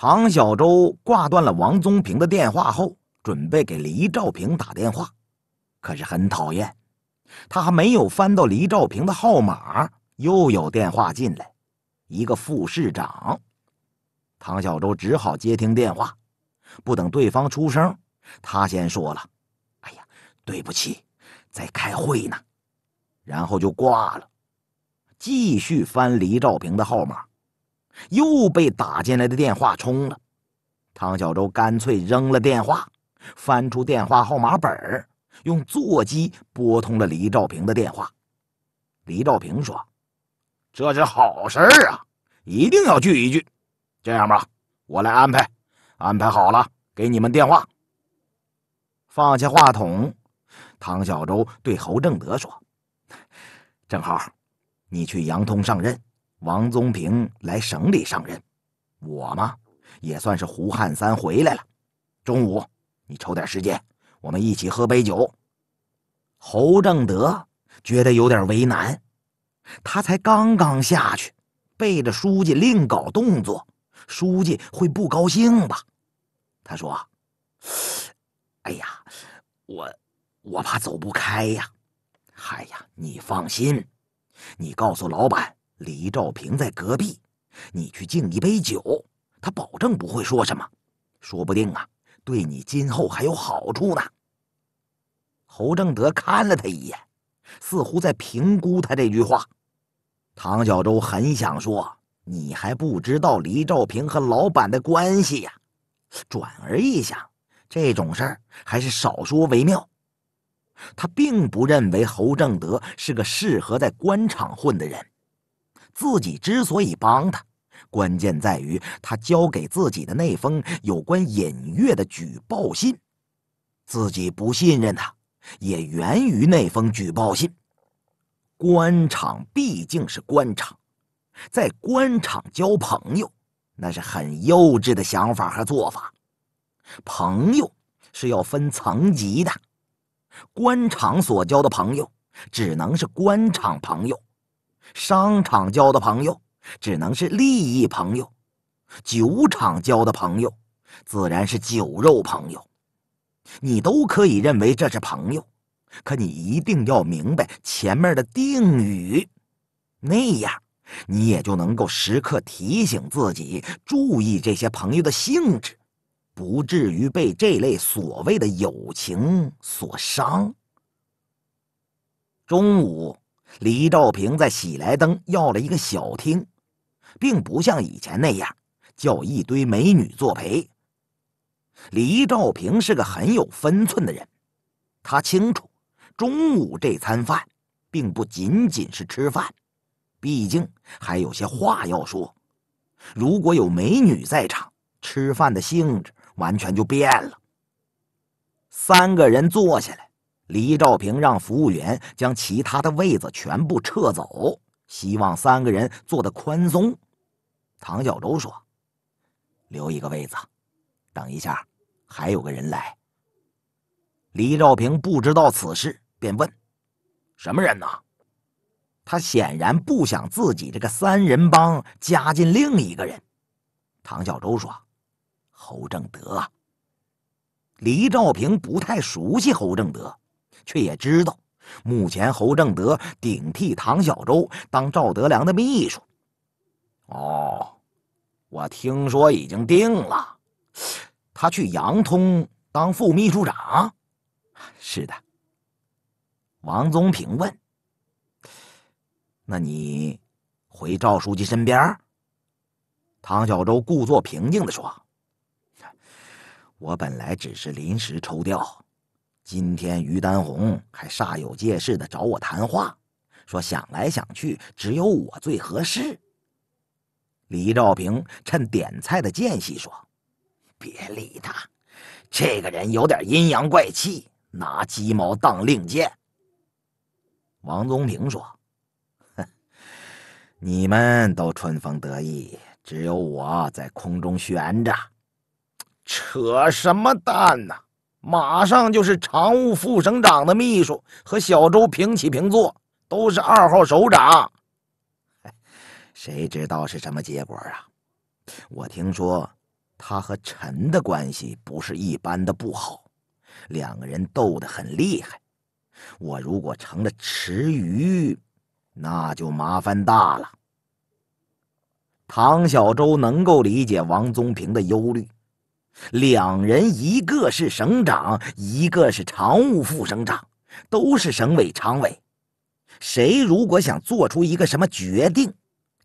唐小舟挂断了王宗平的电话后，准备给黎兆平打电话，可是很讨厌，他还没有翻到黎兆平的号码，又有电话进来，一个副市长，唐小舟只好接听电话，不等对方出声，他先说了：“哎呀，对不起，在开会呢。”然后就挂了，继续翻黎兆平的号码。又被打进来的电话冲了，唐小舟干脆扔了电话，翻出电话号码本儿，用座机拨通了黎兆平的电话。黎兆平说：“这是好事儿啊，一定要聚一聚。这样吧，我来安排，安排好了给你们电话。”放下话筒，唐小舟对侯正德说：“正好，你去杨通上任。”王宗平来省里上任，我嘛也算是胡汉三回来了。中午你抽点时间，我们一起喝杯酒。侯正德觉得有点为难，他才刚刚下去，背着书记另搞动作，书记会不高兴吧？他说：“哎呀，我我怕走不开呀。”“哎呀，你放心，你告诉老板。”黎兆平在隔壁，你去敬一杯酒，他保证不会说什么，说不定啊，对你今后还有好处呢。侯正德看了他一眼，似乎在评估他这句话。唐小舟很想说：“你还不知道黎兆平和老板的关系呀。”转而一想，这种事儿还是少说为妙。他并不认为侯正德是个适合在官场混的人。自己之所以帮他，关键在于他交给自己的那封有关尹月的举报信。自己不信任他，也源于那封举报信。官场毕竟是官场，在官场交朋友，那是很幼稚的想法和做法。朋友是要分层级的，官场所交的朋友，只能是官场朋友。商场交的朋友，只能是利益朋友；酒场交的朋友，自然是酒肉朋友。你都可以认为这是朋友，可你一定要明白前面的定语，那样你也就能够时刻提醒自己注意这些朋友的性质，不至于被这类所谓的友情所伤。中午。黎兆平在喜来登要了一个小厅，并不像以前那样叫一堆美女作陪。黎兆平是个很有分寸的人，他清楚中午这餐饭并不仅仅是吃饭，毕竟还有些话要说。如果有美女在场，吃饭的性质完全就变了。三个人坐下来。黎兆平让服务员将其他的位子全部撤走，希望三个人坐得宽松。唐小舟说：“留一个位子，等一下，还有个人来。”黎兆平不知道此事，便问：“什么人呢？”他显然不想自己这个三人帮加进另一个人。唐小舟说：“侯正德。”黎兆平不太熟悉侯正德。却也知道，目前侯正德顶替唐小舟当赵德良的秘书。哦，我听说已经定了，他去洋通当副秘书长。是的。王宗平问：“那你回赵书记身边？”唐小舟故作平静地说：“我本来只是临时抽调。”今天于丹红还煞有介事的找我谈话，说想来想去只有我最合适。李兆平趁点菜的间隙说：“别理他，这个人有点阴阳怪气，拿鸡毛当令箭。”王宗平说：“你们都春风得意，只有我在空中悬着，扯什么淡呢？”马上就是常务副省长的秘书，和小周平起平坐，都是二号首长。谁知道是什么结果啊？我听说他和陈的关系不是一般的不好，两个人斗得很厉害。我如果成了池鱼，那就麻烦大了。唐小舟能够理解王宗平的忧虑。两人一个是省长，一个是常务副省长，都是省委常委。谁如果想做出一个什么决定，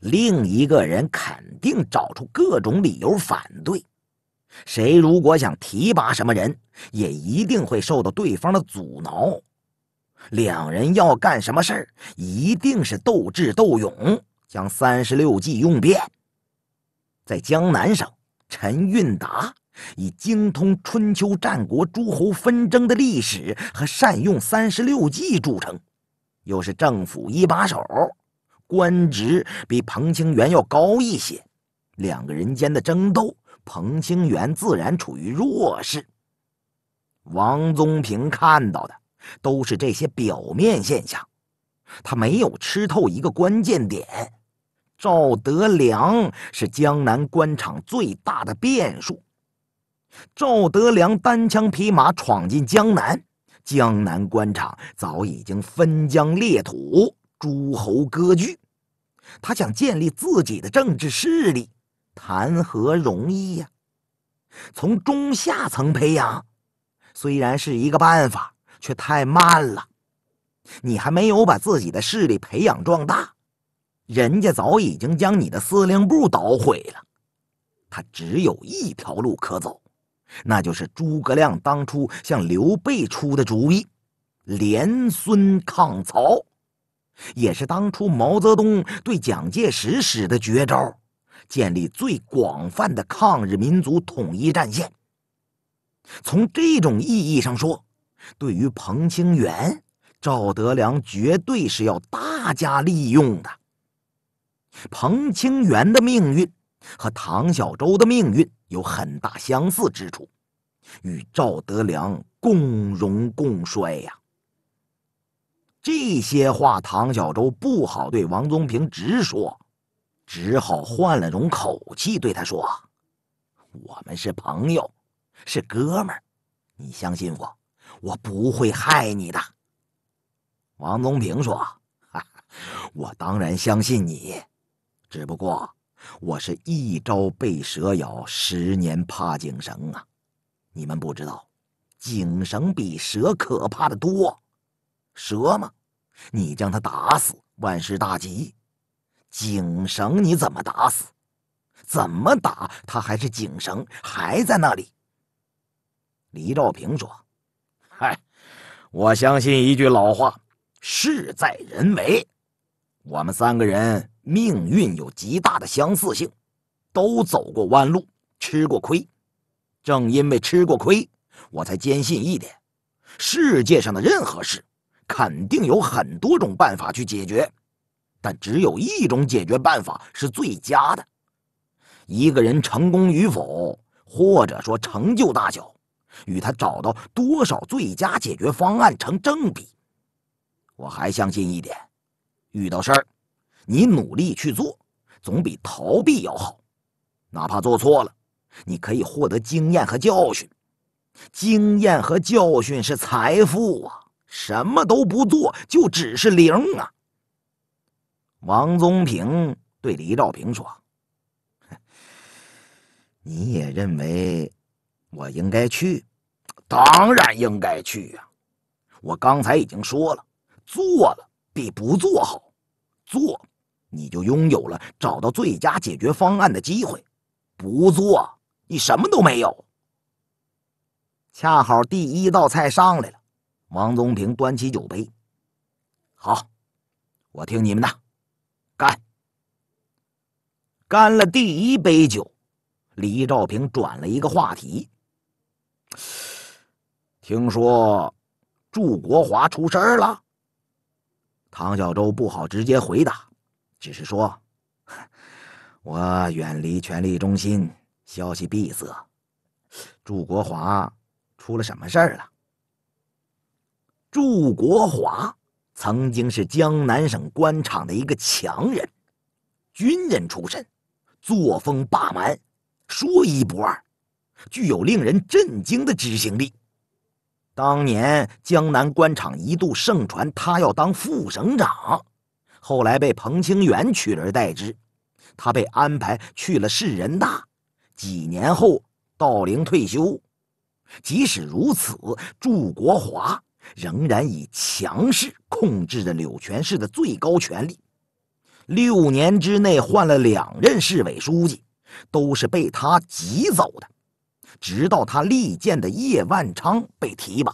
另一个人肯定找出各种理由反对；谁如果想提拔什么人，也一定会受到对方的阻挠。两人要干什么事儿，一定是斗智斗勇，将三十六计用遍。在江南省，陈运达。以精通春秋战国诸侯纷争的历史和善用三十六计著称，又是政府一把手，官职比彭清源要高一些。两个人间的争斗，彭清源自然处于弱势。王宗平看到的都是这些表面现象，他没有吃透一个关键点：赵德良是江南官场最大的变数。赵德良单枪匹马闯进江南，江南官场早已经分疆裂土、诸侯割据，他想建立自己的政治势力，谈何容易呀？从中下层培养，虽然是一个办法，却太慢了。你还没有把自己的势力培养壮大，人家早已经将你的司令部捣毁了。他只有一条路可走。那就是诸葛亮当初向刘备出的主意，联孙抗曹，也是当初毛泽东对蒋介石使的绝招，建立最广泛的抗日民族统一战线。从这种意义上说，对于彭清源、赵德良，绝对是要大加利用的。彭清源的命运，和唐小舟的命运。有很大相似之处，与赵德良共荣共衰呀。这些话唐小舟不好对王宗平直说，只好换了种口气对他说：“我们是朋友，是哥们儿，你相信我，我不会害你的。”王宗平说：“我当然相信你，只不过……”我是一朝被蛇咬，十年怕井绳啊！你们不知道，井绳比蛇可怕的多。蛇嘛，你将它打死，万事大吉；井绳你怎么打死？怎么打它还是井绳，还在那里。黎兆平说：“嗨，我相信一句老话，事在人为。我们三个人。”命运有极大的相似性，都走过弯路，吃过亏。正因为吃过亏，我才坚信一点：世界上的任何事，肯定有很多种办法去解决，但只有一种解决办法是最佳的。一个人成功与否，或者说成就大小，与他找到多少最佳解决方案成正比。我还相信一点：遇到事儿。你努力去做，总比逃避要好。哪怕做错了，你可以获得经验和教训。经验和教训是财富啊！什么都不做，就只是零啊。王宗平对李兆平说：“你也认为我应该去？当然应该去呀！我刚才已经说了，做了比不做好。做。”你就拥有了找到最佳解决方案的机会。不做，你什么都没有。恰好第一道菜上来了，王宗平端起酒杯：“好，我听你们的，干。”干了第一杯酒，李兆平转了一个话题：“听说祝国华出事儿了。”唐小舟不好直接回答。只是说，我远离权力中心，消息闭塞。祝国华出了什么事儿了？祝国华曾经是江南省官场的一个强人，军人出身，作风霸蛮，说一不二，具有令人震惊的执行力。当年江南官场一度盛传他要当副省长。后来被彭清源取而代之，他被安排去了市人大。几年后，到龄退休。即使如此，祝国华仍然以强势控制着柳泉市的最高权力。六年之内换了两任市委书记，都是被他挤走的，直到他力荐的叶万昌被提拔。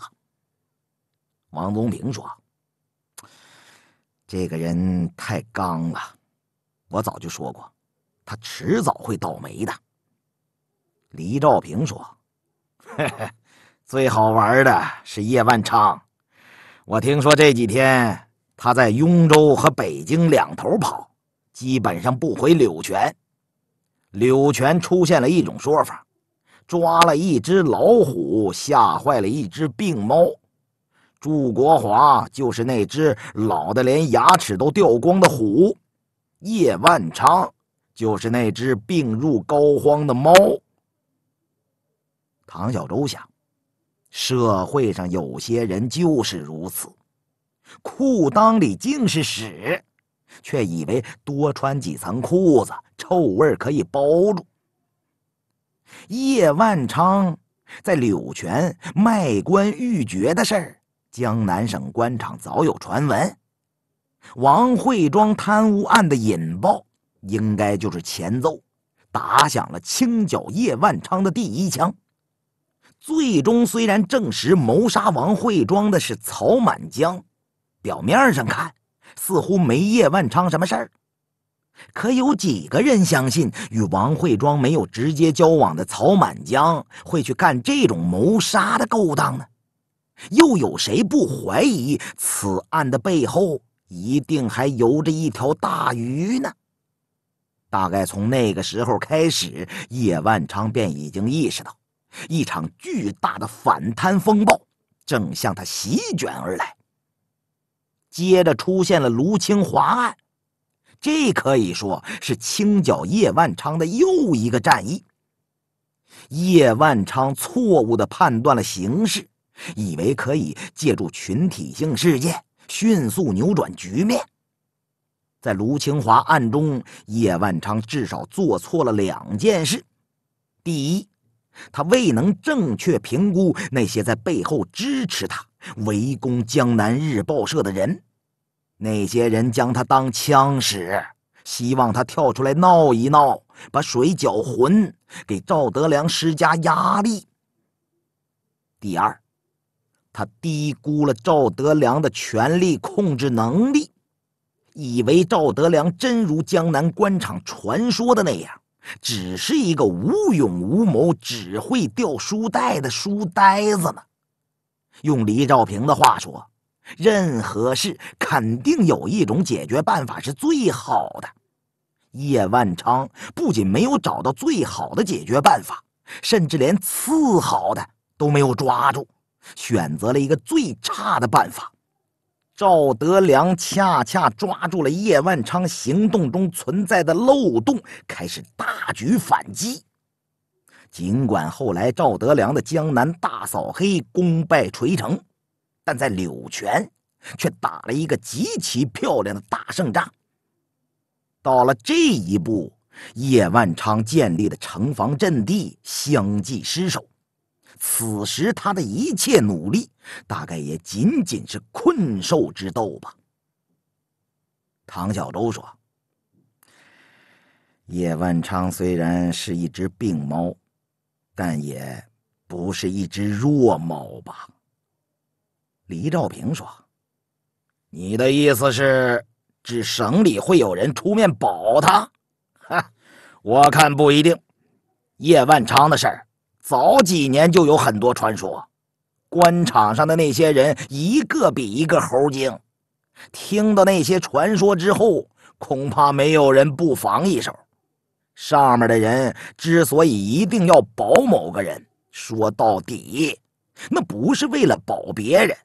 王宗平说。这个人太刚了，我早就说过，他迟早会倒霉的。黎兆平说：“最好玩的是叶万昌，我听说这几天他在雍州和北京两头跑，基本上不回柳泉。柳泉出现了一种说法：抓了一只老虎，吓坏了一只病猫。”祝国华就是那只老的连牙齿都掉光的虎，叶万昌就是那只病入膏肓的猫。唐小舟想，社会上有些人就是如此，裤裆里尽是屎，却以为多穿几层裤子，臭味可以包住。叶万昌在柳泉卖官鬻爵的事儿。江南省官场早有传闻，王慧庄贪污案的引爆，应该就是前奏，打响了清剿叶万昌的第一枪。最终虽然证实谋杀王慧庄的是曹满江，表面上看似乎没叶万昌什么事儿，可有几个人相信与王慧庄没有直接交往的曹满江会去干这种谋杀的勾当呢？又有谁不怀疑此案的背后一定还游着一条大鱼呢？大概从那个时候开始，叶万昌便已经意识到，一场巨大的反贪风暴正向他席卷而来。接着出现了卢清华案，这可以说是清剿叶万昌的又一个战役。叶万昌错误的判断了形势。以为可以借助群体性事件迅速扭转局面，在卢清华案中，叶万昌至少做错了两件事：第一，他未能正确评估那些在背后支持他围攻江南日报社的人；那些人将他当枪使，希望他跳出来闹一闹，把水搅浑，给赵德良施加压力。第二。他低估了赵德良的权力控制能力，以为赵德良真如江南官场传说的那样，只是一个无勇无谋、只会掉书袋的书呆子呢。用黎兆平的话说，任何事肯定有一种解决办法是最好的。叶万昌不仅没有找到最好的解决办法，甚至连次好的都没有抓住。选择了一个最差的办法，赵德良恰恰抓住了叶万昌行动中存在的漏洞，开始大举反击。尽管后来赵德良的江南大扫黑功败垂成，但在柳泉却打了一个极其漂亮的大胜仗。到了这一步，叶万昌建立的城防阵地相继失守。此时他的一切努力，大概也仅仅是困兽之斗吧。唐小舟说：“叶万昌虽然是一只病猫，但也不是一只弱猫吧？”黎兆平说：“你的意思是，指省里会有人出面保他？”哈，我看不一定。叶万昌的事儿。早几年就有很多传说，官场上的那些人一个比一个猴精。听到那些传说之后，恐怕没有人不防一手。上面的人之所以一定要保某个人，说到底，那不是为了保别人，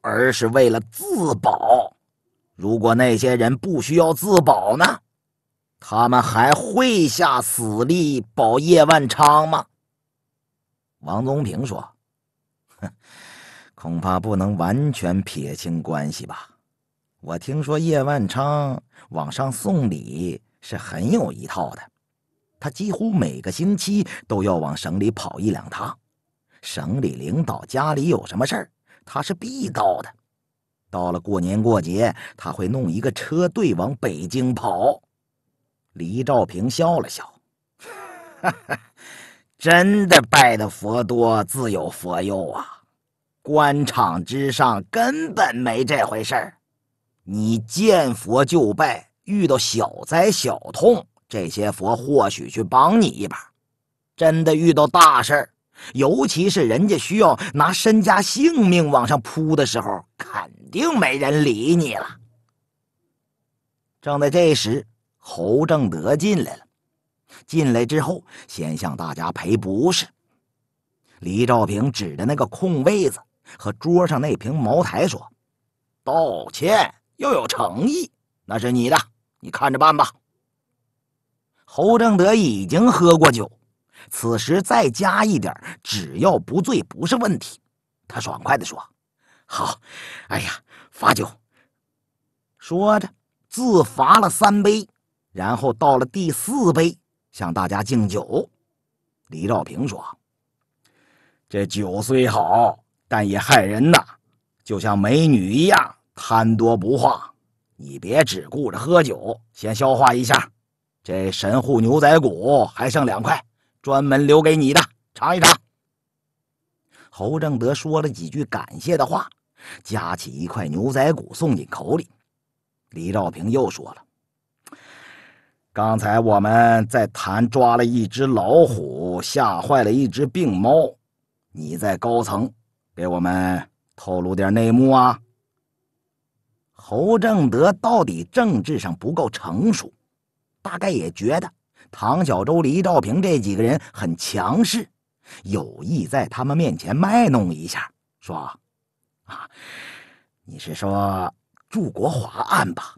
而是为了自保。如果那些人不需要自保呢，他们还会下死力保叶万昌吗？王宗平说：“哼，恐怕不能完全撇清关系吧。我听说叶万昌往上送礼是很有一套的，他几乎每个星期都要往省里跑一两趟。省里领导家里有什么事儿，他是必到的。到了过年过节，他会弄一个车队往北京跑。”黎兆平笑了笑，哈哈。真的拜的佛多，自有佛佑啊！官场之上根本没这回事儿。你见佛就拜，遇到小灾小痛，这些佛或许去帮你一把。真的遇到大事儿，尤其是人家需要拿身家性命往上扑的时候，肯定没人理你了。正在这时，侯正德进来了。进来之后，先向大家赔不是。李兆平指着那个空位子和桌上那瓶茅台说：“道歉要有诚意，那是你的，你看着办吧。”侯正德已经喝过酒，此时再加一点，只要不醉不是问题。他爽快的说：“好，哎呀，罚酒。”说着自罚了三杯，然后倒了第四杯。向大家敬酒，李兆平说：“这酒虽好，但也害人呐，就像美女一样贪多不化。你别只顾着喝酒，先消化一下。这神户牛仔骨还剩两块，专门留给你的，尝一尝。”侯正德说了几句感谢的话，夹起一块牛仔骨送进口里。李兆平又说了。刚才我们在谈抓了一只老虎，吓坏了一只病猫。你在高层，给我们透露点内幕啊？侯正德到底政治上不够成熟，大概也觉得唐小舟、黎兆平这几个人很强势，有意在他们面前卖弄一下，说：“啊，你是说祝国华案吧？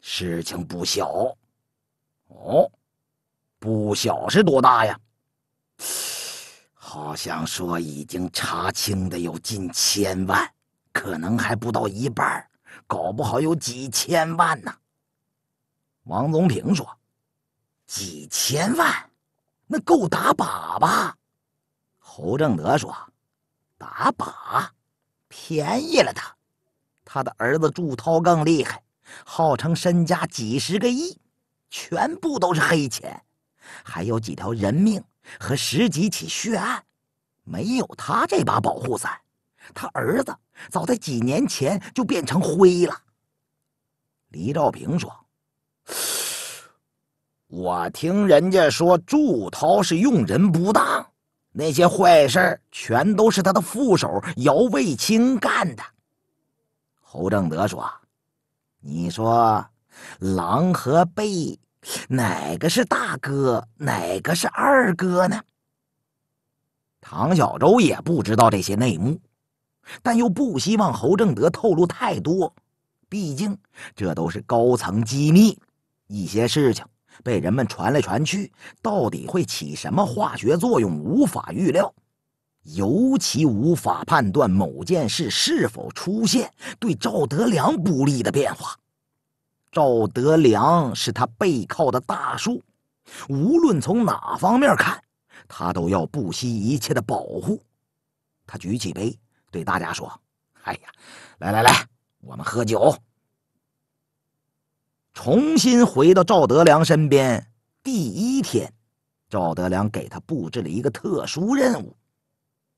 事情不小。”哦，不小是多大呀？好像说已经查清的有近千万，可能还不到一半搞不好有几千万呢。王宗平说：“几千万，那够打靶吧？”侯正德说：“打靶，便宜了他。他的儿子祝涛更厉害，号称身家几十个亿。”全部都是黑钱，还有几条人命和十几起血案。没有他这把保护伞，他儿子早在几年前就变成灰了。黎兆平说：“我听人家说，祝涛是用人不当，那些坏事全都是他的副手姚卫青干的。”侯正德说：“你说，狼和狈？”哪个是大哥，哪个是二哥呢？唐小舟也不知道这些内幕，但又不希望侯正德透露太多，毕竟这都是高层机密。一些事情被人们传来传去，到底会起什么化学作用，无法预料，尤其无法判断某件事是否出现对赵德良不利的变化。赵德良是他背靠的大树，无论从哪方面看，他都要不惜一切的保护。他举起杯，对大家说：“哎呀，来来来，我们喝酒。”重新回到赵德良身边，第一天，赵德良给他布置了一个特殊任务。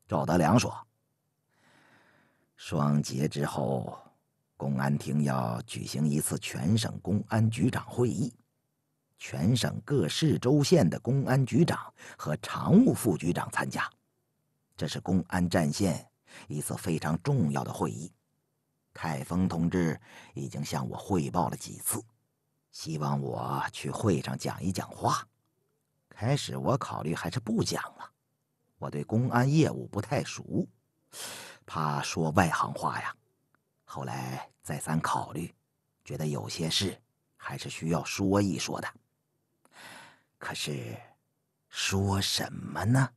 赵德良说：“双节之后。”公安厅要举行一次全省公安局长会议，全省各市州县的公安局长和常务副局长参加。这是公安战线一次非常重要的会议。泰峰同志已经向我汇报了几次，希望我去会上讲一讲话。开始我考虑还是不讲了，我对公安业务不太熟，怕说外行话呀。后来再三考虑，觉得有些事还是需要说一说的。可是，说什么呢？